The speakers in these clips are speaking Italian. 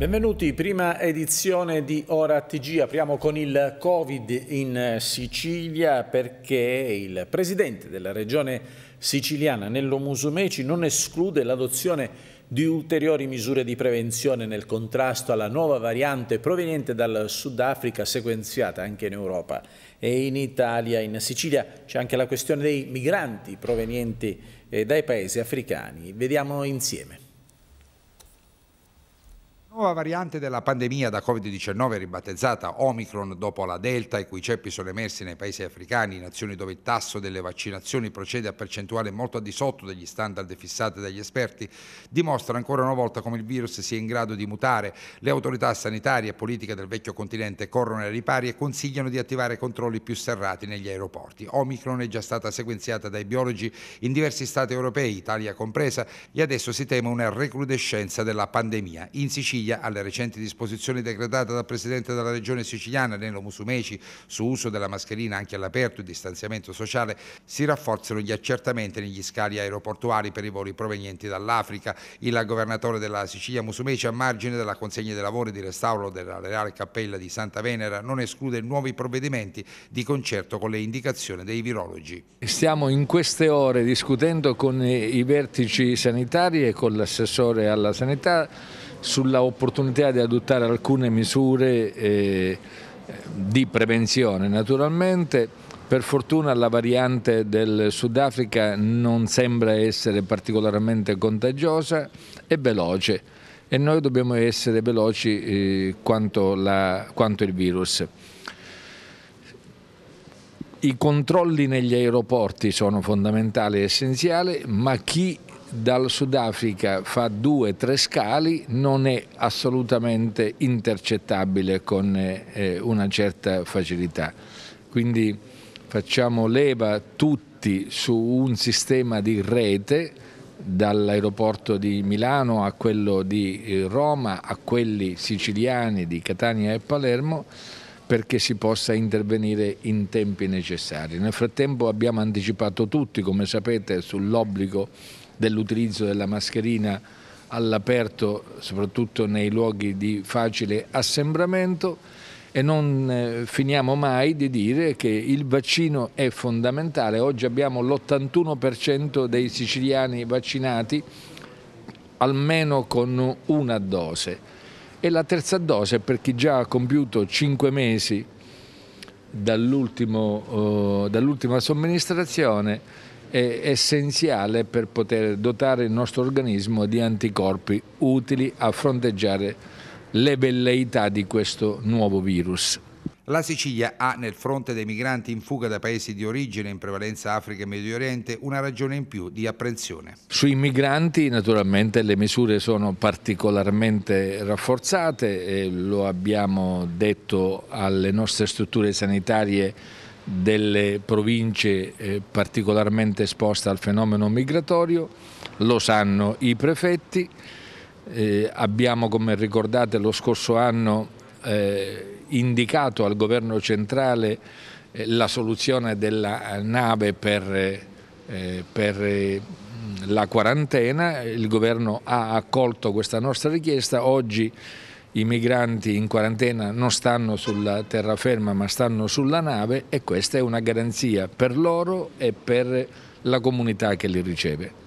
Benvenuti, prima edizione di Ora TG. Apriamo con il Covid in Sicilia perché il presidente della regione siciliana Nello Musumeci non esclude l'adozione di ulteriori misure di prevenzione nel contrasto alla nuova variante proveniente dal Sudafrica sequenziata anche in Europa e in Italia. In Sicilia c'è anche la questione dei migranti provenienti eh, dai paesi africani. Vediamo insieme nuova variante della pandemia da Covid-19 ribattezzata Omicron dopo la Delta i cui ceppi sono emersi nei paesi africani, nazioni dove il tasso delle vaccinazioni procede a percentuale molto al di sotto degli standard fissati dagli esperti, dimostra ancora una volta come il virus sia in grado di mutare. Le autorità sanitarie e politiche del vecchio continente corrono ai ripari e consigliano di attivare controlli più serrati negli aeroporti. Omicron è già stata sequenziata dai biologi in diversi stati europei, Italia compresa, e adesso si teme una recrudescenza della pandemia. In Sicilia Sicilia alle recenti disposizioni decretate dal Presidente della Regione siciliana Nelo Musumeci su uso della mascherina anche all'aperto e distanziamento sociale si rafforzano gli accertamenti negli scali aeroportuali per i voli provenienti dall'Africa. Il governatore della Sicilia Musumeci a margine della consegna dei lavori di restauro della Reale Cappella di Santa Venera non esclude nuovi provvedimenti di concerto con le indicazioni dei virologi. Stiamo in queste ore discutendo con i vertici sanitari e con l'assessore alla sanità sulla opportunità di adottare alcune misure eh, di prevenzione naturalmente. Per fortuna la variante del Sudafrica non sembra essere particolarmente contagiosa e veloce e noi dobbiamo essere veloci eh, quanto, la, quanto il virus. I controlli negli aeroporti sono fondamentali e essenziali, ma chi dal Sudafrica fa due o tre scali, non è assolutamente intercettabile con eh, una certa facilità. Quindi facciamo leva tutti su un sistema di rete dall'aeroporto di Milano a quello di eh, Roma a quelli siciliani di Catania e Palermo perché si possa intervenire in tempi necessari. Nel frattempo abbiamo anticipato tutti, come sapete, sull'obbligo dell'utilizzo della mascherina all'aperto, soprattutto nei luoghi di facile assembramento e non eh, finiamo mai di dire che il vaccino è fondamentale. Oggi abbiamo l'81% dei siciliani vaccinati almeno con una dose e la terza dose per chi già ha compiuto 5 mesi eh, dall'ultima dall somministrazione è essenziale per poter dotare il nostro organismo di anticorpi utili a fronteggiare le velleità di questo nuovo virus. La Sicilia ha nel fronte dei migranti in fuga da paesi di origine, in prevalenza Africa e Medio Oriente, una ragione in più di apprensione. Sui migranti naturalmente le misure sono particolarmente rafforzate, e lo abbiamo detto alle nostre strutture sanitarie delle province eh, particolarmente esposte al fenomeno migratorio, lo sanno i prefetti, eh, abbiamo come ricordate lo scorso anno eh, indicato al governo centrale eh, la soluzione della eh, nave per, per la quarantena, il governo ha accolto questa nostra richiesta, oggi i migranti in quarantena non stanno sulla terraferma ma stanno sulla nave e questa è una garanzia per loro e per la comunità che li riceve.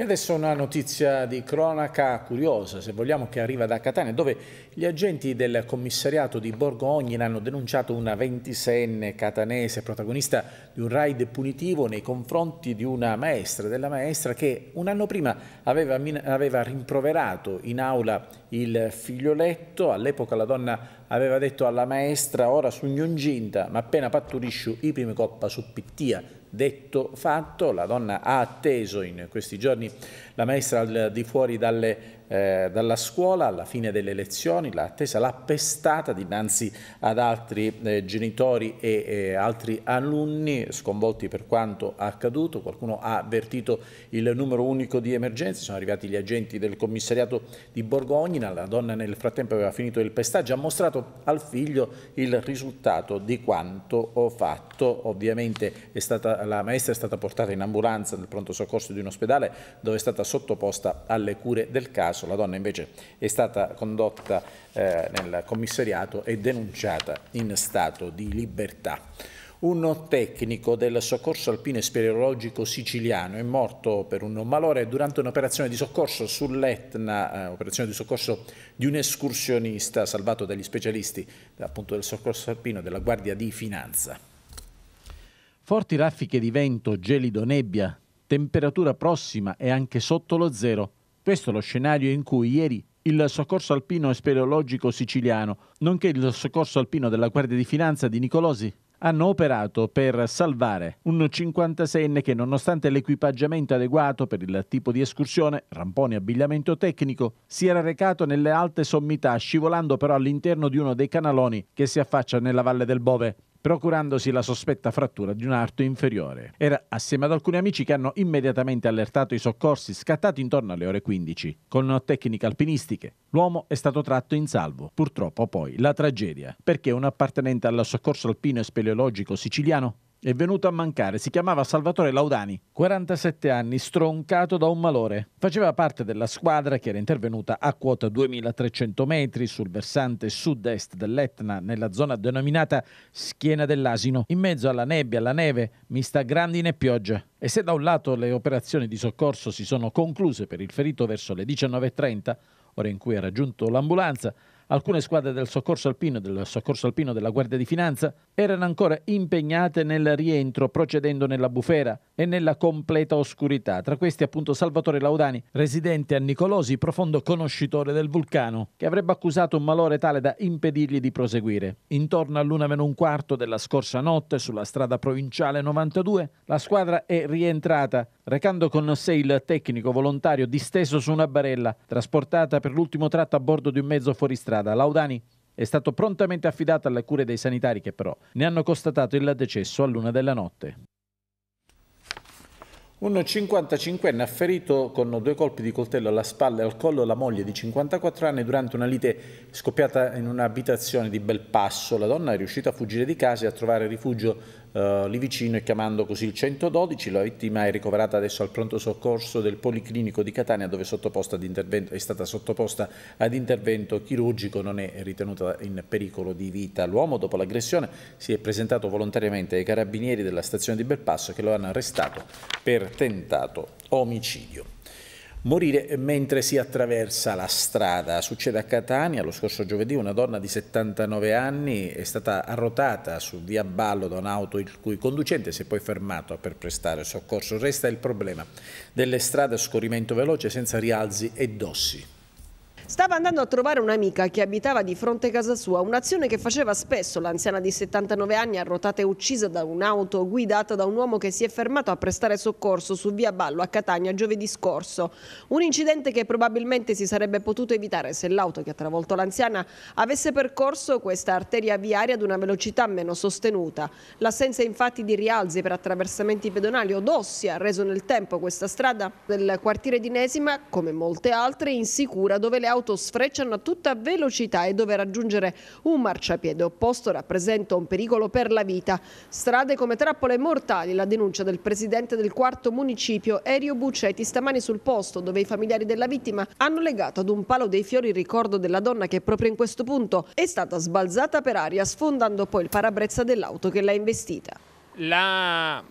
E adesso una notizia di cronaca curiosa, se vogliamo, che arriva da Catania, dove gli agenti del commissariato di Borgo Ognin hanno denunciato una 26enne catanese protagonista di un raid punitivo nei confronti di una maestra, della maestra che un anno prima aveva, aveva rimproverato in aula il figlioletto. All'epoca la donna aveva detto alla maestra ora sogno incinta, ma appena patturisci i primi coppa su Pittia detto fatto, la donna ha atteso in questi giorni la maestra di fuori dalle, eh, dalla scuola, alla fine delle lezioni, l'ha attesa, l'ha pestata dinanzi ad altri eh, genitori e eh, altri alunni sconvolti per quanto accaduto. Qualcuno ha avvertito il numero unico di emergenza, sono arrivati gli agenti del commissariato di Borgogna, la donna nel frattempo aveva finito il pestaggio, ha mostrato al figlio il risultato di quanto ho fatto. Ovviamente stata, la maestra è stata portata in ambulanza nel pronto soccorso di un ospedale dove è stata sottoposta alle cure del caso. La donna invece è stata condotta eh, nel commissariato e denunciata in stato di libertà. Un tecnico del soccorso alpino e speleologico siciliano è morto per un malore durante un'operazione di soccorso sull'Etna, eh, operazione di soccorso di un escursionista salvato dagli specialisti appunto, del soccorso alpino e della Guardia di Finanza. Forti raffiche di vento, gelido, nebbia temperatura prossima e anche sotto lo zero. Questo è lo scenario in cui ieri il soccorso alpino e speleologico siciliano, nonché il soccorso alpino della Guardia di Finanza di Nicolosi, hanno operato per salvare un 56enne che nonostante l'equipaggiamento adeguato per il tipo di escursione, ramponi e abbigliamento tecnico, si era recato nelle alte sommità scivolando però all'interno di uno dei canaloni che si affaccia nella Valle del Bove procurandosi la sospetta frattura di un arto inferiore. Era assieme ad alcuni amici che hanno immediatamente allertato i soccorsi scattati intorno alle ore 15. Con tecniche alpinistiche, l'uomo è stato tratto in salvo. Purtroppo poi la tragedia, perché un appartenente al soccorso alpino e speleologico siciliano è venuto a mancare. Si chiamava Salvatore Laudani, 47 anni, stroncato da un malore. Faceva parte della squadra che era intervenuta a quota 2300 metri sul versante sud-est dell'Etna, nella zona denominata Schiena dell'Asino, in mezzo alla nebbia, alla neve, mista grandine e pioggia. E se da un lato le operazioni di soccorso si sono concluse per il ferito verso le 19.30, ora in cui ha raggiunto l'ambulanza, Alcune squadre del soccorso alpino e del soccorso alpino della Guardia di Finanza erano ancora impegnate nel rientro procedendo nella bufera e nella completa oscurità. Tra questi appunto Salvatore Laudani, residente a Nicolosi, profondo conoscitore del vulcano, che avrebbe accusato un malore tale da impedirgli di proseguire. Intorno all'una meno un quarto della scorsa notte, sulla strada provinciale 92, la squadra è rientrata, recando con sé il tecnico volontario disteso su una barella, trasportata per l'ultimo tratto a bordo di un mezzo fuoristrada strada. Laudani è stato prontamente affidato alle cure dei sanitari che però ne hanno constatato il decesso all'una della notte. Un 55enne ha ferito con due colpi di coltello alla spalla e al collo la moglie di 54 anni durante una lite scoppiata in un'abitazione di Belpasso. La donna è riuscita a fuggire di casa e a trovare rifugio eh, lì vicino e chiamando così il 112. La vittima è ricoverata adesso al pronto soccorso del Policlinico di Catania dove è, è stata sottoposta ad intervento chirurgico, non è ritenuta in pericolo di vita. L'uomo dopo l'aggressione si è presentato volontariamente ai carabinieri della stazione di Belpasso che lo hanno arrestato per tentato omicidio morire mentre si attraversa la strada. Succede a Catania, lo scorso giovedì una donna di 79 anni è stata arrotata su via Ballo da un'auto il cui conducente si è poi fermato per prestare soccorso. Resta il problema delle strade a scorrimento veloce senza rialzi e dossi. Stava andando a trovare un'amica che abitava di fronte a casa sua, un'azione che faceva spesso l'anziana di 79 anni arrotata e uccisa da un'auto guidata da un uomo che si è fermato a prestare soccorso su via Ballo a Catania giovedì scorso. Un incidente che probabilmente si sarebbe potuto evitare se l'auto che ha travolto l'anziana avesse percorso questa arteria viaria ad una velocità meno sostenuta. L'assenza infatti di rialzi per attraversamenti pedonali o dossi ha reso nel tempo questa strada del quartiere di Nesima, come molte altre, insicura dove le auto auto sfrecciano a tutta velocità e dove raggiungere un marciapiede opposto rappresenta un pericolo per la vita. Strade come trappole mortali, la denuncia del presidente del quarto municipio Erio Buccetti stamani sul posto dove i familiari della vittima hanno legato ad un palo dei fiori il ricordo della donna che proprio in questo punto è stata sbalzata per aria sfondando poi il parabrezza dell'auto che l'ha investita. La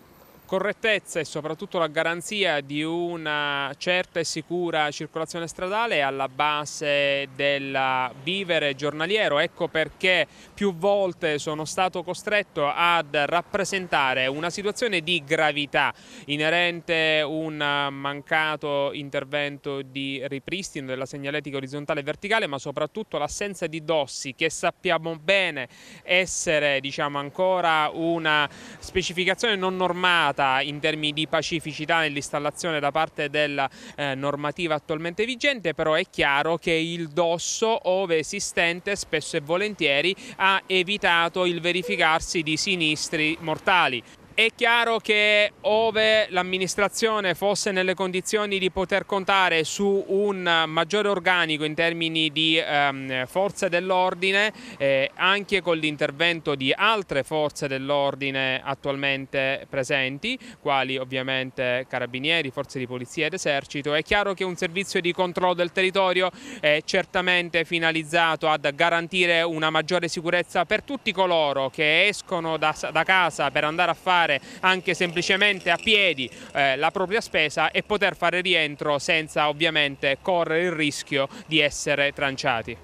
correttezza e soprattutto la garanzia di una certa e sicura circolazione stradale è alla base del vivere giornaliero, ecco perché più volte sono stato costretto ad rappresentare una situazione di gravità inerente a un mancato intervento di ripristino della segnaletica orizzontale e verticale ma soprattutto l'assenza di dossi che sappiamo bene essere diciamo, ancora una specificazione non normata stata in termini di pacificità nell'installazione da parte della eh, normativa attualmente vigente, però è chiaro che il dosso, ove esistente, spesso e volentieri ha evitato il verificarsi di sinistri mortali. È chiaro che ove l'amministrazione fosse nelle condizioni di poter contare su un maggiore organico in termini di ehm, forze dell'ordine, eh, anche con l'intervento di altre forze dell'ordine attualmente presenti, quali ovviamente carabinieri, forze di polizia ed esercito, è chiaro che un servizio di controllo del territorio è certamente finalizzato ad garantire una maggiore sicurezza per tutti coloro che escono da, da casa per andare a fare pagare anche semplicemente a piedi eh, la propria spesa e poter fare rientro senza ovviamente correre il rischio di essere tranciati.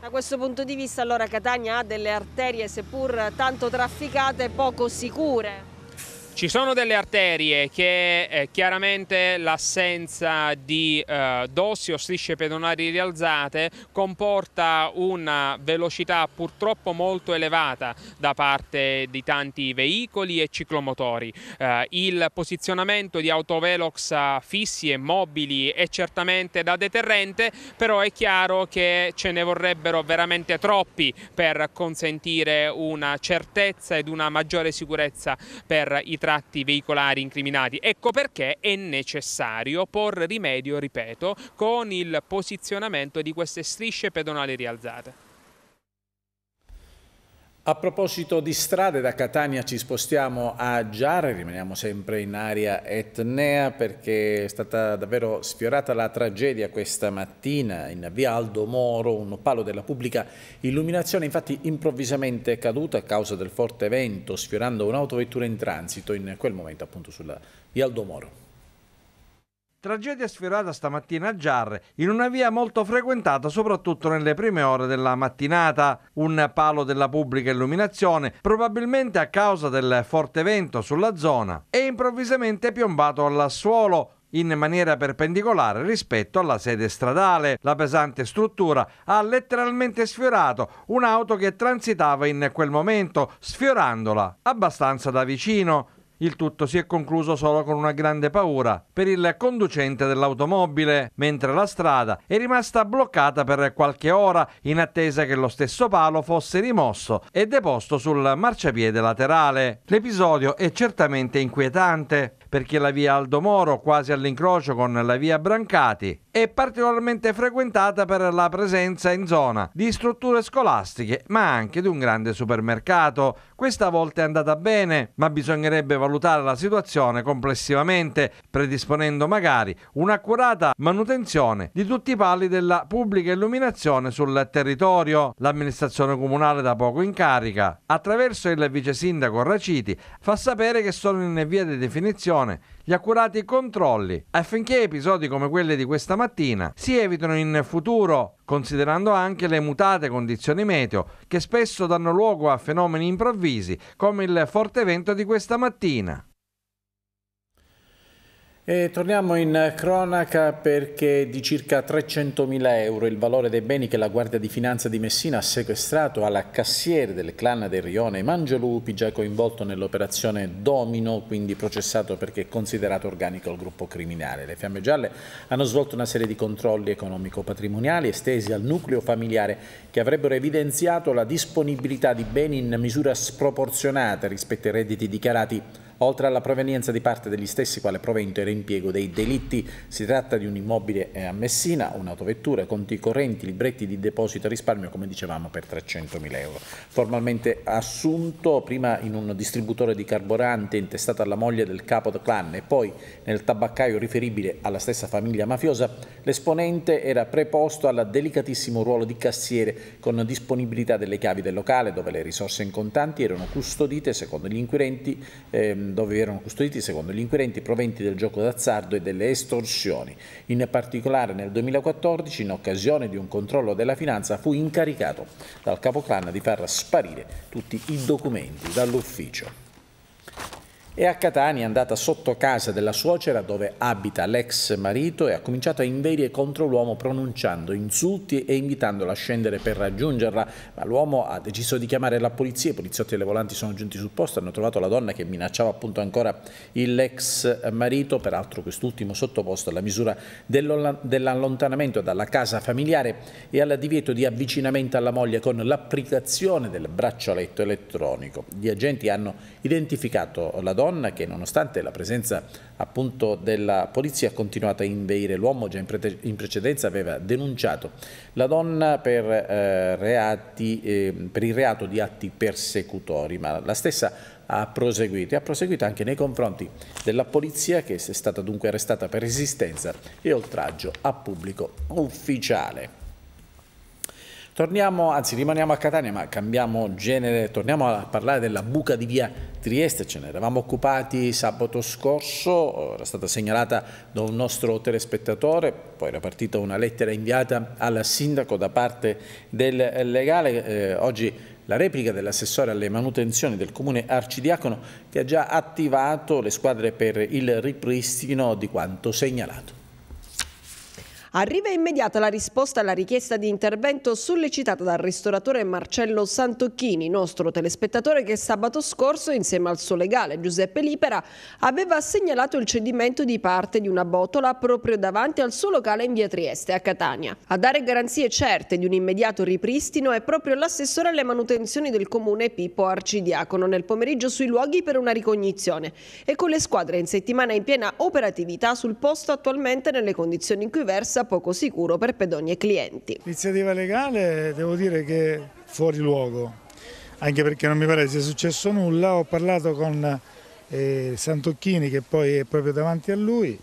Da questo punto di vista allora Catania ha delle arterie seppur tanto trafficate poco sicure. Ci sono delle arterie che eh, chiaramente l'assenza di eh, dossi o strisce pedonali rialzate comporta una velocità purtroppo molto elevata da parte di tanti veicoli e ciclomotori. Eh, il posizionamento di autovelox fissi e mobili è certamente da deterrente, però è chiaro che ce ne vorrebbero veramente troppi per consentire una certezza ed una maggiore sicurezza per i trasporti tratti veicolari incriminati. Ecco perché è necessario porre rimedio, ripeto, con il posizionamento di queste strisce pedonali rialzate. A proposito di strade, da Catania ci spostiamo a Giara, rimaniamo sempre in area etnea perché è stata davvero sfiorata la tragedia questa mattina in via Aldo Moro, un palo della pubblica illuminazione infatti improvvisamente caduto a causa del forte vento sfiorando un'autovettura in transito in quel momento appunto sulla via Aldo Moro. Tragedia sfiorata stamattina a Giarre, in una via molto frequentata soprattutto nelle prime ore della mattinata. Un palo della pubblica illuminazione, probabilmente a causa del forte vento sulla zona, è improvvisamente piombato al suolo in maniera perpendicolare rispetto alla sede stradale. La pesante struttura ha letteralmente sfiorato un'auto che transitava in quel momento, sfiorandola abbastanza da vicino. Il tutto si è concluso solo con una grande paura per il conducente dell'automobile, mentre la strada è rimasta bloccata per qualche ora in attesa che lo stesso palo fosse rimosso e deposto sul marciapiede laterale. L'episodio è certamente inquietante perché la via Aldo Moro, quasi all'incrocio con la via Brancati, è particolarmente frequentata per la presenza in zona di strutture scolastiche, ma anche di un grande supermercato. Questa volta è andata bene, ma bisognerebbe valutare valutare la situazione complessivamente, predisponendo magari un'accurata manutenzione di tutti i pali della pubblica illuminazione sul territorio. L'amministrazione comunale da poco in carica, attraverso il vice sindaco Raciti, fa sapere che sono in via di definizione gli accurati controlli affinché episodi come quelli di questa mattina si evitino in futuro, considerando anche le mutate condizioni meteo che spesso danno luogo a fenomeni improvvisi come il forte vento di questa mattina. E torniamo in cronaca perché di circa 300.000 euro il valore dei beni che la Guardia di Finanza di Messina ha sequestrato alla cassiere del clan del Rione Mangelupi, già coinvolto nell'operazione Domino, quindi processato perché considerato organico al gruppo criminale. Le Fiamme Gialle hanno svolto una serie di controlli economico-patrimoniali estesi al nucleo familiare che avrebbero evidenziato la disponibilità di beni in misura sproporzionata rispetto ai redditi dichiarati Oltre alla provenienza di parte degli stessi quale provento era impiego dei delitti, si tratta di un immobile eh, a Messina, un'autovettura, conti correnti, libretti di deposito e risparmio, come dicevamo, per 300.000 euro. Formalmente assunto prima in un distributore di carburante intestato alla moglie del capo del clan e poi nel tabaccaio riferibile alla stessa famiglia mafiosa, l'esponente era preposto al delicatissimo ruolo di cassiere con disponibilità delle chiavi del locale dove le risorse in contanti erano custodite, secondo gli inquirenti, ehm, dove erano custoditi secondo gli inquirenti proventi del gioco d'azzardo e delle estorsioni. In particolare nel 2014, in occasione di un controllo della finanza, fu incaricato dal capoclan di far sparire tutti i documenti dall'ufficio e a Catania è andata sotto casa della suocera dove abita l'ex marito e ha cominciato a inverie contro l'uomo pronunciando insulti e invitandola a scendere per raggiungerla, ma l'uomo ha deciso di chiamare la polizia, i poliziotti alle volanti sono giunti sul posto, hanno trovato la donna che minacciava appunto ancora l'ex marito, peraltro quest'ultimo sottoposto alla misura dell'allontanamento dalla casa familiare e al divieto di avvicinamento alla moglie con l'applicazione del braccialetto elettronico. Gli agenti hanno identificato la donna donna che nonostante la presenza appunto della polizia ha continuato a inveire l'uomo, già in, pre in, precedenza aveva denunciato la donna per, eh, reati, eh, per il reato di atti persecutori, ma la stessa ha proseguito e ha proseguito anche nei confronti della polizia che è stata dunque arrestata per resistenza e oltraggio a pubblico ufficiale. Torniamo, anzi rimaniamo a Catania ma cambiamo genere, torniamo a parlare della buca di via Trieste, ce ne eravamo occupati sabato scorso, era stata segnalata da un nostro telespettatore, poi era partita una lettera inviata al sindaco da parte del legale, eh, oggi la replica dell'assessore alle manutenzioni del comune Arcidiacono che ha già attivato le squadre per il ripristino di quanto segnalato. Arriva immediata la risposta alla richiesta di intervento sollecitata dal ristoratore Marcello Santocchini, nostro telespettatore che sabato scorso insieme al suo legale Giuseppe Lipera aveva segnalato il cedimento di parte di una botola proprio davanti al suo locale in via Trieste a Catania. A dare garanzie certe di un immediato ripristino è proprio l'assessore alle manutenzioni del comune Pippo Arcidiacono nel pomeriggio sui luoghi per una ricognizione e con le squadre in settimana in piena operatività sul posto attualmente nelle condizioni in cui versa percorsa poco sicuro per pedoni e clienti. Iniziativa legale devo dire che fuori luogo, anche perché non mi pare sia successo nulla, ho parlato con eh, Santocchini che poi è proprio davanti a lui,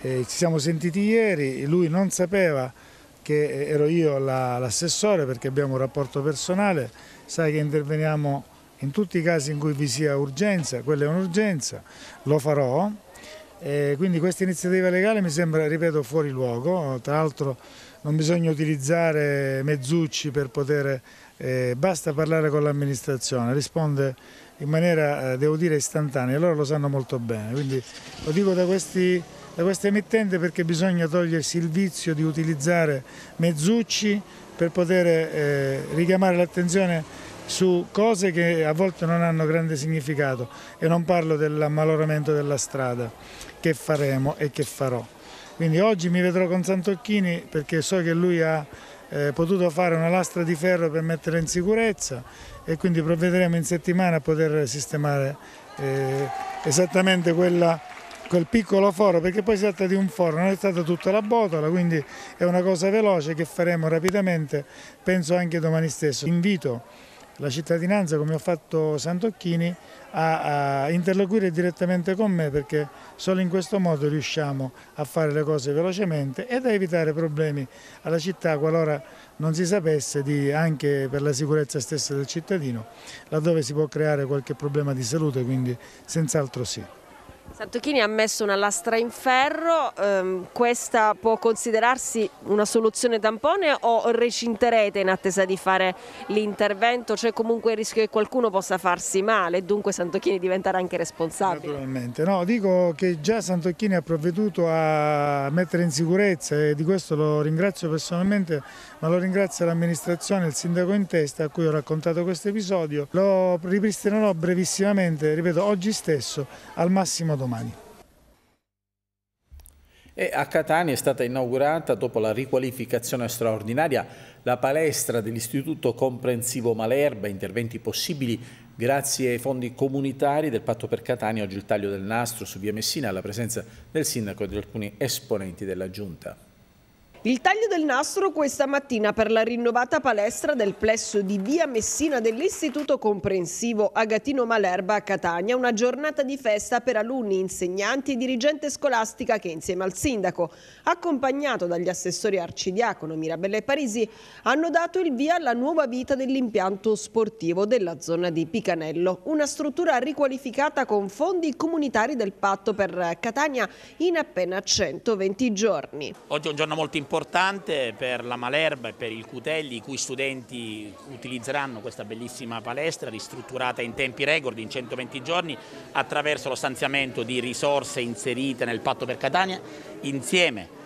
eh, ci siamo sentiti ieri, lui non sapeva che eh, ero io l'assessore la, perché abbiamo un rapporto personale, sai che interveniamo in tutti i casi in cui vi sia urgenza, quella è un'urgenza, lo farò, e eh, quindi questa iniziativa legale mi sembra, ripeto, fuori luogo, tra l'altro non bisogna utilizzare mezzucci per poter, eh, basta parlare con l'amministrazione, risponde in maniera, eh, devo dire, istantanea, loro lo sanno molto bene, quindi lo dico da questi da questa emittente perché bisogna togliersi il vizio di utilizzare mezzucci per poter eh, richiamare l'attenzione su cose che a volte non hanno grande significato e non parlo dell'ammaloramento della strada che faremo e che farò. Quindi oggi mi vedrò con Santocchini perché so che lui ha eh, potuto fare una lastra di ferro per metterla in sicurezza e quindi provvederemo in settimana a poter sistemare eh, esattamente quella, quel piccolo foro, perché poi si tratta di un foro, non è stata tutta la botola, quindi è una cosa veloce che faremo rapidamente, penso anche domani stesso. Invito la cittadinanza, come ho fatto Santocchini, a, a, interloquire direttamente con me perché solo in questo modo riusciamo a fare le cose velocemente ed a evitare problemi alla città qualora non si sapesse di, anche per la sicurezza stessa del cittadino, laddove si può creare qualche problema di salute, quindi senz'altro sì. Santochini ha messo una lastra in ferro, ehm, questa può considerarsi una soluzione tampone o recinterete in attesa di fare l'intervento? C'è cioè, comunque il rischio che qualcuno possa farsi male e dunque Santochini diventerà anche responsabile? Naturalmente, no, dico che già Santochini ha provveduto a mettere in sicurezza e di questo lo ringrazio personalmente, ma lo ringrazio l'amministrazione, il sindaco in testa a cui ho raccontato questo episodio. Lo ripristinerò brevissimamente, ripeto, oggi stesso, al massimo domani. E a Catania è stata inaugurata, dopo la riqualificazione straordinaria, la palestra dell'Istituto Comprensivo Malerba, interventi possibili grazie ai fondi comunitari del Patto per Catania, oggi il taglio del nastro su via Messina, alla presenza del sindaco e di alcuni esponenti della Giunta. Il taglio del nastro questa mattina per la rinnovata palestra del plesso di via Messina dell'Istituto Comprensivo Agatino Malerba a Catania, una giornata di festa per alunni, insegnanti e dirigente scolastica che insieme al sindaco, accompagnato dagli assessori arcidiacono Mirabella e Parisi, hanno dato il via alla nuova vita dell'impianto sportivo della zona di Picanello, una struttura riqualificata con fondi comunitari del patto per Catania in appena 120 giorni. Oggi è un giorno molto importante importante per la Malerba e per il Cutelli, i cui studenti utilizzeranno questa bellissima palestra ristrutturata in tempi record, in 120 giorni, attraverso lo stanziamento di risorse inserite nel patto per Catania, insieme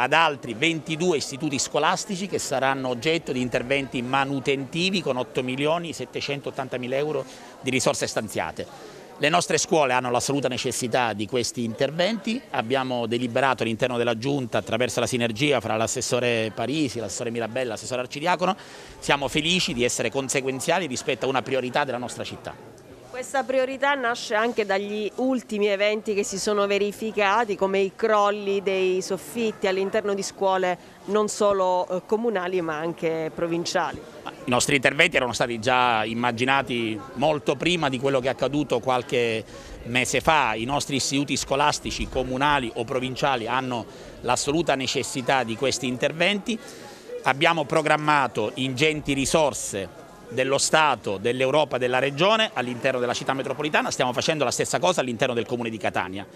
ad altri 22 istituti scolastici che saranno oggetto di interventi manutentivi con 8 milioni 780 mila euro di risorse stanziate. Le nostre scuole hanno l'assoluta necessità di questi interventi, abbiamo deliberato all'interno della Giunta attraverso la sinergia fra l'assessore Parisi, l'assessore Mirabella l'assessore Arcidiacono, siamo felici di essere conseguenziali rispetto a una priorità della nostra città. Questa priorità nasce anche dagli ultimi eventi che si sono verificati come i crolli dei soffitti all'interno di scuole non solo eh, comunali ma anche provinciali. I nostri interventi erano stati già immaginati molto prima di quello che è accaduto qualche mese fa. I nostri istituti scolastici comunali o provinciali hanno l'assoluta necessità di questi interventi. Abbiamo programmato ingenti risorse dello Stato, dell'Europa, della Regione all'interno della città metropolitana, stiamo facendo la stessa cosa all'interno del Comune di Catania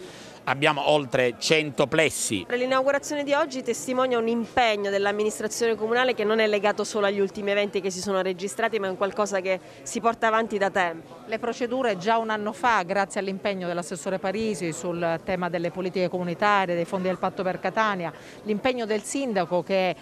abbiamo oltre 100 plessi. L'inaugurazione di oggi testimonia un impegno dell'amministrazione comunale che non è legato solo agli ultimi eventi che si sono registrati ma è un qualcosa che si porta avanti da tempo. Le procedure già un anno fa grazie all'impegno dell'assessore Parisi sul tema delle politiche comunitarie, dei fondi del patto per Catania, l'impegno del sindaco che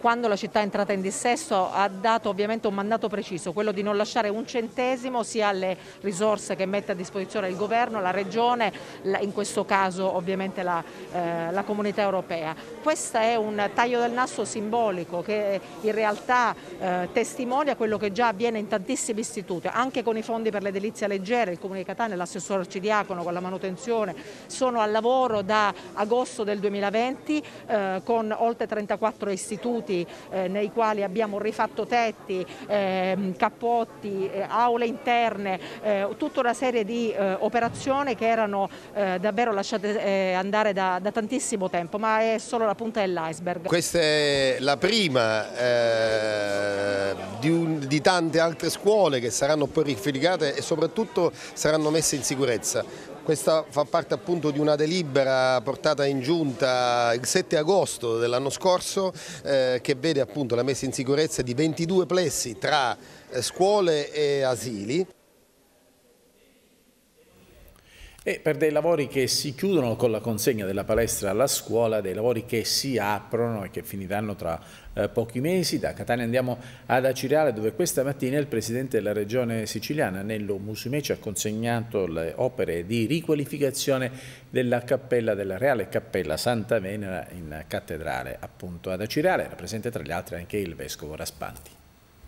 quando la città è entrata in dissesto ha dato ovviamente un mandato preciso, quello di non lasciare un centesimo sia alle risorse che mette a disposizione il governo, la regione, in questo caso ovviamente la, eh, la comunità europea. Questo è un taglio del nasso simbolico che eh, in realtà eh, testimonia quello che già avviene in tantissimi istituti, anche con i fondi per l'edilizia leggera, il Comune di Catania, l'assessore Arcidiacono con la manutenzione, sono al lavoro da agosto del 2020 eh, con oltre 34 istituti progetti eh, nei quali abbiamo rifatto tetti, eh, cappotti, eh, aule interne, eh, tutta una serie di eh, operazioni che erano eh, davvero lasciate andare da, da, tantissimo tempo, ma è solo la punta dell'iceberg. Questa è la prima di, un, di tante altre scuole che saranno poi rifilicate e soprattutto saranno messe in sicurezza. Questa fa parte appunto di una delibera portata in giunta il 7 agosto dell'anno scorso eh, che vede appunto la messa in sicurezza di 22 plessi tra eh, scuole e asili. e per dei lavori che si chiudono con la consegna della palestra alla scuola, dei lavori che si aprono e che finiranno tra eh, pochi mesi. Da Catania andiamo ad Acireale dove questa mattina il Presidente della Regione siciliana Nello Musumeci ha consegnato le opere di riqualificazione della cappella della Reale Cappella Santa Venera in cattedrale appunto ad Acireale. Era presente tra gli altri anche il Vescovo Raspanti.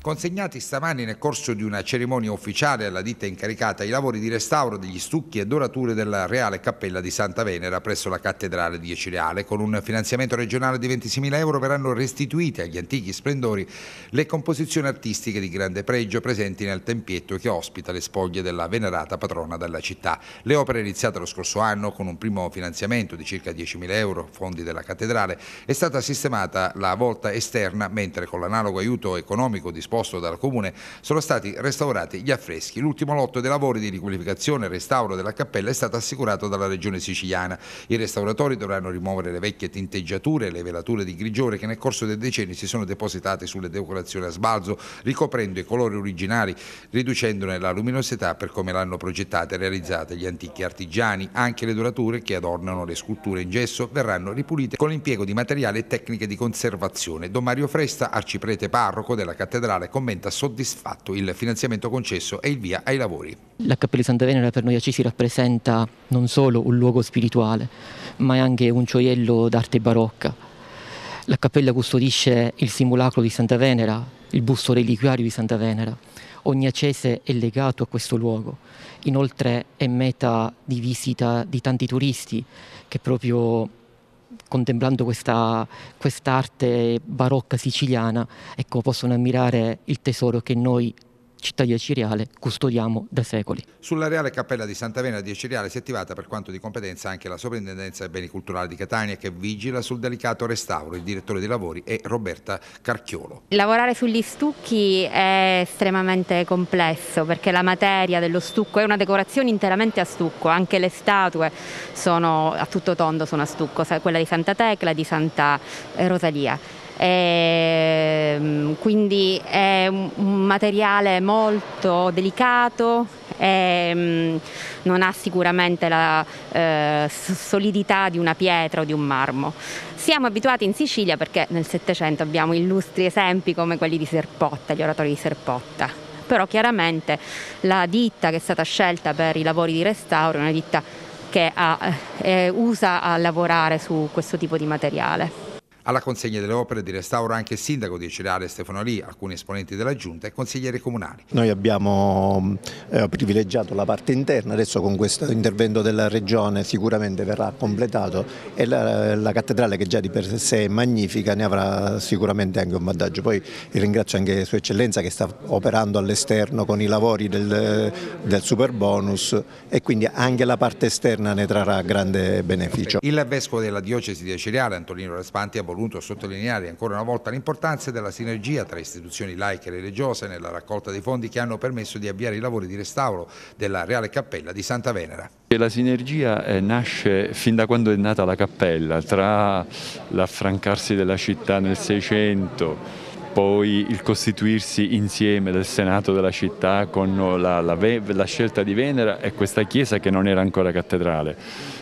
Consegnati stamani nel corso di una cerimonia ufficiale alla ditta incaricata i lavori di restauro degli stucchi e dorature della Reale Cappella di Santa Venera presso la Cattedrale di Ecireale. Con un finanziamento regionale di 26.000 euro verranno restituite agli antichi splendori le composizioni artistiche di grande pregio presenti nel tempietto che ospita le spoglie della venerata patrona della città. Le opere iniziate lo scorso anno con un primo finanziamento di circa 10.000 euro, fondi della Cattedrale, è stata sistemata la volta esterna mentre con l'analogo aiuto economico disponibile disposto dal Comune, sono stati restaurati gli affreschi. L'ultimo lotto dei lavori di riqualificazione e restauro della cappella è stato assicurato dalla Regione siciliana. I restauratori dovranno rimuovere le vecchie tinteggiature e le velature di grigiore che nel corso dei decenni si sono depositate sulle decorazioni a sbalzo, ricoprendo i colori originali, riducendone la luminosità per come l'hanno progettata e realizzata gli antichi artigiani. Anche le dorature che adornano le sculture in gesso verranno ripulite con l'impiego di materiale e tecniche di conservazione. Don Mario Fresta, arciprete parroco della cattedrale, Generale commenta soddisfatto il finanziamento concesso e il via ai lavori. La Cappella Santa Venera per noi a rappresenta non solo un luogo spirituale, ma è anche un gioiello d'arte barocca. La cappella custodisce il simulacro di Santa Venera, il busto reliquiario di Santa Venera. Ogni accese è legato a questo luogo. Inoltre è meta di visita di tanti turisti che proprio contemplando questa, quest'arte barocca siciliana, ecco, possono ammirare il tesoro che noi città di Acireale custodiamo da secoli. Sulla Reale Cappella di Santa Vena di Acireale si è attivata per quanto di competenza anche la Soprintendenza dei Beni Culturali di Catania che vigila sul delicato restauro. Il direttore dei lavori è Roberta Carchiolo. Lavorare sugli stucchi è estremamente complesso perché la materia dello stucco è una decorazione interamente a stucco, anche le statue sono a tutto tondo sono a stucco, quella di Santa Tecla e di Santa eh, Rosalia eh, quindi è un materiale molto delicato, eh, non ha sicuramente la eh, solidità di una pietra o di un marmo. Siamo abituati in Sicilia perché nel Settecento abbiamo illustri esempi come quelli di Serpotta, gli oratori di Serpotta però chiaramente la ditta che è stata scelta per i lavori di restauro è una ditta che ha, eh, usa a lavorare su questo tipo di materiale. Alla consegna delle opere di restauro anche il sindaco di Cereale Stefano Lì, alcuni esponenti della giunta e consiglieri comunali. Noi abbiamo eh, privilegiato la parte interna, adesso con questo intervento della regione sicuramente verrà completato e la, la cattedrale che già di per sé è magnifica ne avrà sicuramente anche un vantaggio. Poi ringrazio anche Sua Eccellenza che sta operando all'esterno con i lavori del, del super bonus e quindi anche la parte esterna ne trarrà grande beneficio. Il vescovo della diocesi di Cereale, Antonino Respanti, ha voluto voluto sottolineare ancora una volta l'importanza della sinergia tra istituzioni laiche e religiose nella raccolta dei fondi che hanno permesso di avviare i lavori di restauro della Reale Cappella di Santa Venera. La sinergia eh, nasce fin da quando è nata la cappella, tra l'affrancarsi della città nel Seicento, poi il costituirsi insieme del Senato della città con la, la, la, scelta di Venera e questa chiesa che non era ancora cattedrale,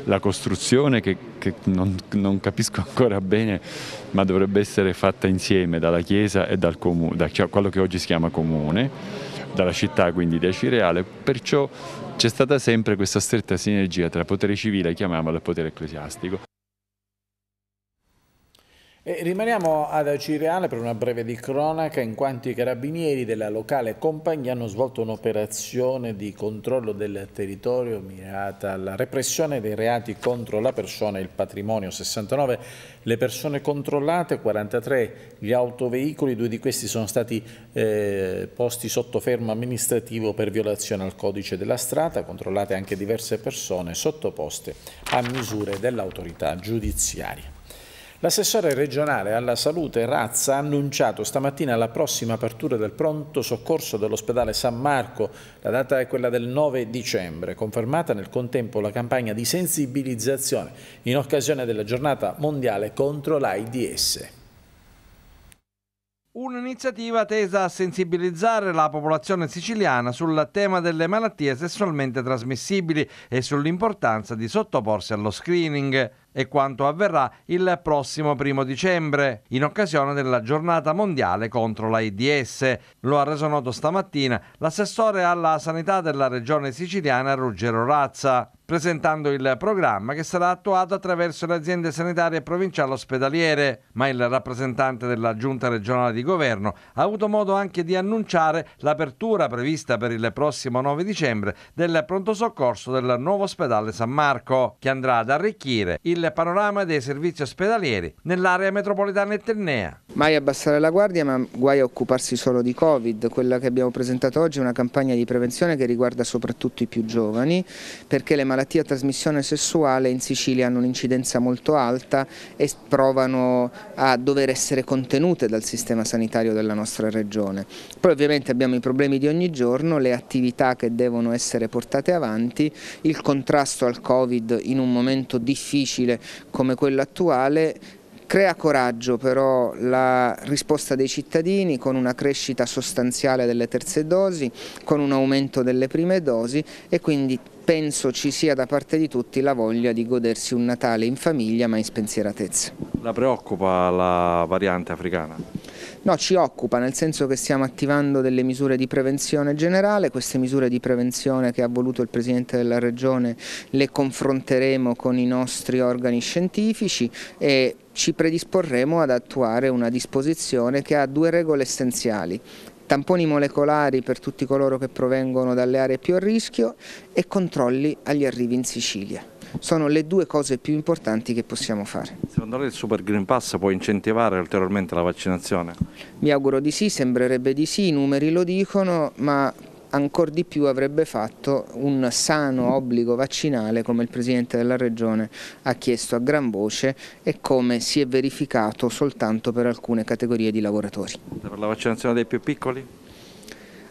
la costruzione che, che non, non, capisco ancora bene ma dovrebbe essere fatta insieme dalla chiesa e dal comune, da, quello che oggi si chiama comune, dalla città quindi di Acireale, perciò c'è stata sempre questa stretta sinergia tra potere civile, chiamiamolo, e potere ecclesiastico. E rimaniamo ad Acireale per una breve di cronaca in quanto i carabinieri della locale compagnia hanno svolto un'operazione di controllo del territorio mirata alla repressione dei reati contro la persona e il patrimonio. 69 le persone controllate, 43 gli autoveicoli, due di questi sono stati eh, posti sotto fermo amministrativo per violazione al codice della strada, controllate anche diverse persone sottoposte a misure dell'autorità giudiziaria. L'assessore regionale alla salute Razza ha annunciato stamattina la prossima apertura del pronto soccorso dell'ospedale San Marco. La data è quella del 9 dicembre, confermata nel contempo la campagna di sensibilizzazione in occasione della giornata mondiale contro l'AIDS. Un'iniziativa tesa a sensibilizzare la popolazione siciliana sul tema delle malattie sessualmente trasmissibili e sull'importanza di sottoporsi allo screening e quanto avverrà il prossimo primo dicembre, in occasione della giornata mondiale contro l'AIDS. Lo ha reso noto stamattina l'assessore alla sanità della regione siciliana Ruggero Razza presentando il programma che sarà attuato attraverso le aziende sanitarie provinciali ospedaliere, ma il rappresentante della Giunta regionale di governo ha avuto modo anche di annunciare l'apertura prevista per il prossimo 9 dicembre del pronto soccorso del nuovo ospedale San Marco, che andrà ad arricchire il panorama dei servizi ospedalieri nell'area metropolitana etnea. Mai abbassare la guardia, ma guai a occuparsi solo di Covid. Quella che abbiamo presentato oggi è una campagna di prevenzione che riguarda soprattutto i più giovani, perché le malattie a trasmissione sessuale in Sicilia hanno un'incidenza molto alta e provano a dover essere contenute dal sistema sanitario della nostra regione. Poi ovviamente abbiamo i problemi di ogni giorno, le attività che devono essere portate avanti, il contrasto al Covid in un momento difficile come quello attuale Crea coraggio però la risposta dei cittadini con una crescita sostanziale delle terze dosi, con un aumento delle prime dosi e quindi penso ci sia da parte di tutti la voglia di godersi un Natale in famiglia ma in spensieratezza. La preoccupa la variante africana? No, ci occupa, nel senso che stiamo attivando delle misure di prevenzione generale, queste misure di prevenzione che ha voluto il Presidente della Regione le confronteremo con i nostri organi scientifici e ci predisporremo ad attuare una disposizione che ha due regole essenziali tamponi molecolari per tutti coloro che provengono dalle aree più a rischio e controlli agli arrivi in Sicilia sono le due cose più importanti che possiamo fare. Secondo lei il Super Green Pass può incentivare ulteriormente la vaccinazione? Mi auguro di sì, sembrerebbe di sì, i numeri lo dicono, ma ancor di più avrebbe fatto un sano obbligo vaccinale come il Presidente della Regione ha chiesto a gran voce e come si è verificato soltanto per alcune categorie di lavoratori. Per la vaccinazione dei più piccoli?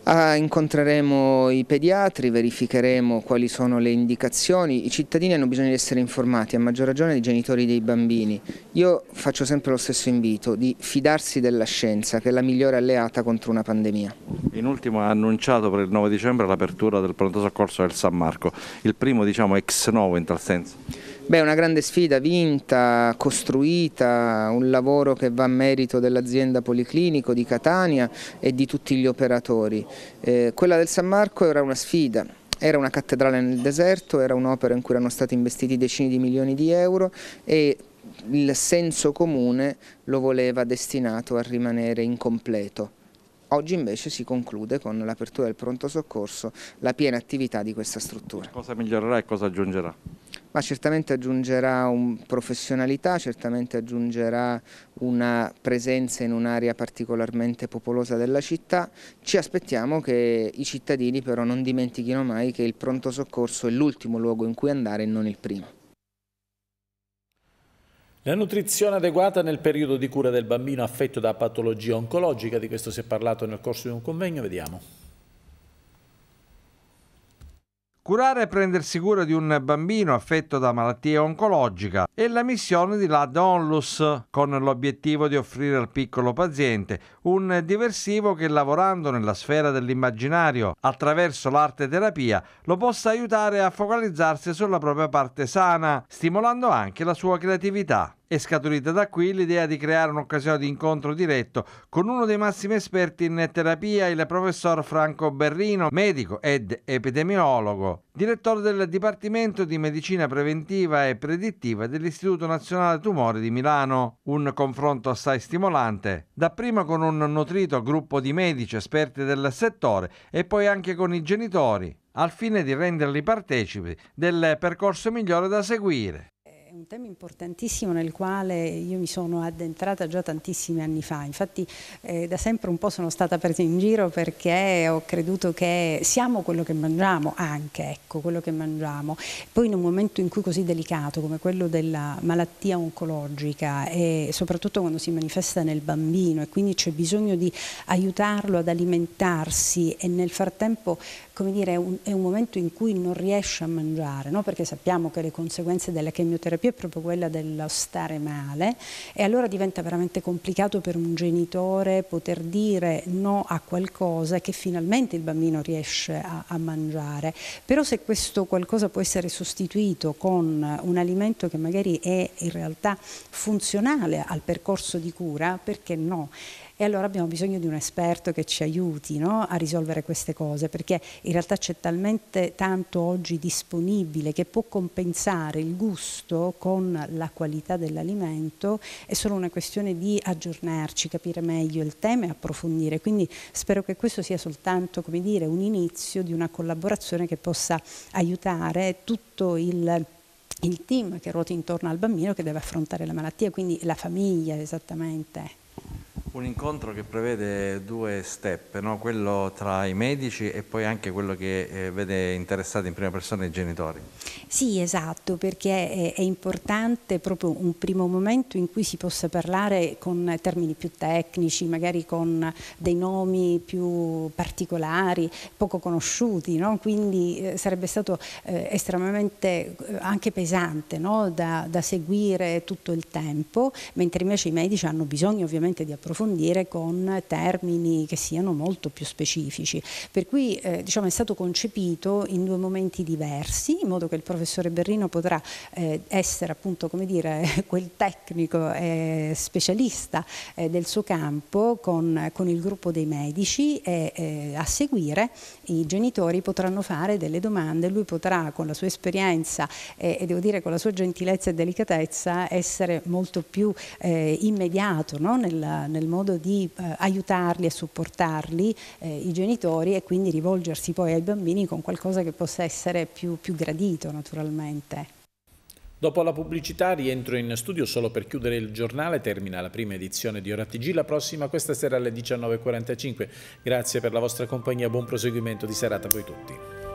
Ah, incontreremo i pediatri, verificheremo quali sono le indicazioni. I cittadini hanno bisogno di essere informati, a maggior ragione i genitori dei bambini. Io faccio sempre lo stesso invito di fidarsi della scienza, che è la migliore alleata contro una pandemia. In ultimo ha annunciato per il 9 dicembre l'apertura del pronto soccorso del San Marco, il primo diciamo ex novo in tal senso. Beh, una grande sfida vinta, costruita, un lavoro che va a merito dell'azienda Policlinico di Catania e di tutti gli operatori. Eh, quella del San Marco era una sfida, era una cattedrale nel deserto, era un'opera in cui erano stati investiti decine di milioni di euro e il senso comune lo voleva destinato a rimanere incompleto. Oggi invece si conclude con l'apertura del pronto soccorso la piena attività di questa struttura. Cosa migliorerà e cosa aggiungerà? ma certamente aggiungerà un professionalità, certamente aggiungerà una presenza in un'area particolarmente popolosa della città. Ci aspettiamo che i cittadini però non dimentichino mai che il pronto soccorso è l'ultimo luogo in cui andare e non il primo. La nutrizione adeguata nel periodo di cura del bambino affetto da patologia oncologica, di questo si è parlato nel corso di un convegno, vediamo curare e prendersi cura di un bambino affetto da malattia oncologica è la missione di La Donlus, con l'obiettivo di offrire al piccolo paziente un diversivo che lavorando nella sfera dell'immaginario attraverso l'arte terapia lo possa aiutare a focalizzarsi sulla propria parte sana, stimolando anche la sua creatività. È scaturita da qui l'idea di creare un'occasione di incontro diretto con uno dei massimi esperti in terapia, il professor Franco Berrino, medico ed epidemiologo, direttore del Dipartimento di Medicina Preventiva e Predittiva dell'Istituto Nazionale Tumori di Milano. Un confronto assai stimolante, dapprima con un nutrito gruppo di medici esperti del settore e poi anche con i genitori, al fine di renderli partecipi del percorso migliore da seguire un tema importantissimo nel quale io mi sono addentrata già tantissimi anni fa, infatti eh, da sempre un po' sono stata presa in giro perché ho creduto che siamo quello che mangiamo, anche ecco, quello che mangiamo. Poi in un momento in cui così delicato come quello della malattia oncologica e soprattutto quando si manifesta nel bambino e quindi c'è bisogno di aiutarlo ad alimentarsi e nel frattempo come dire, è un, è un, momento in cui non riesce a mangiare, no? perché sappiamo che le conseguenze della chemioterapia è proprio quella dello stare male e allora diventa veramente complicato per un genitore poter dire no a qualcosa che finalmente il bambino riesce a, a mangiare. Però se questo qualcosa può essere sostituito con un alimento che magari è in realtà funzionale al percorso di cura, perché no? E allora abbiamo bisogno di un esperto che ci aiuti no? a risolvere queste cose, perché in realtà c'è talmente tanto oggi disponibile che può compensare il gusto con la qualità dell'alimento, è solo una questione di aggiornarci, capire meglio il tema e approfondire. Quindi spero che questo sia soltanto dire, un inizio di una collaborazione che possa aiutare tutto il il team che ruota intorno al bambino che deve affrontare la malattia, quindi la famiglia esattamente. Un incontro che prevede due step, no? quello tra i medici e poi anche quello che eh, vede interessati in prima persona i genitori. Sì, esatto, perché è, è, importante proprio un primo momento in cui si possa parlare con termini più tecnici, magari con dei nomi più particolari, poco conosciuti, no? quindi eh, sarebbe stato eh, estremamente eh, anche pesante no? da, da seguire tutto il tempo, mentre invece i medici hanno bisogno ovviamente di approfondire approfondire con termini che siano molto più specifici. Per cui eh, diciamo, è stato concepito in due momenti diversi, in modo che il professore Berrino potrà eh, essere appunto come dire, quel tecnico eh, specialista eh, del suo campo con, con, il gruppo dei medici e eh, a seguire i genitori potranno fare delle domande, lui potrà con la sua esperienza e devo dire con la sua gentilezza e delicatezza essere molto più eh, immediato no? nel, nel momento modo di eh, aiutarli e supportarli eh, i genitori e quindi rivolgersi poi ai bambini con qualcosa che possa essere più, più gradito naturalmente. Dopo la pubblicità rientro in studio solo per chiudere il giornale, termina la prima edizione di OraTG, la prossima questa sera alle 19.45. Grazie per la vostra compagnia, buon proseguimento di serata a voi tutti.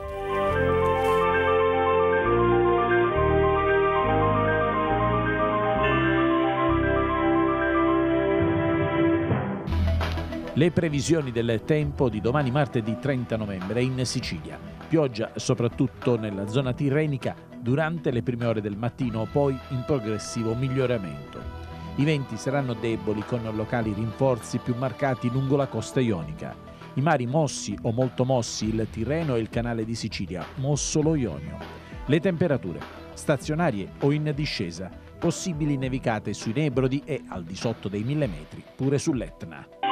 Le previsioni del tempo di domani martedì 30 novembre in Sicilia. Pioggia soprattutto nella zona tirrenica durante le prime ore del mattino, poi in progressivo miglioramento. I venti saranno deboli con locali rinforzi più marcati lungo la costa ionica. I mari mossi o molto mossi il Tirreno e il canale di Sicilia, mosso lo Ionio. Le temperature stazionarie o in discesa, possibili nevicate sui Nebrodi e al di sotto dei 1000 metri, pure sull'Etna.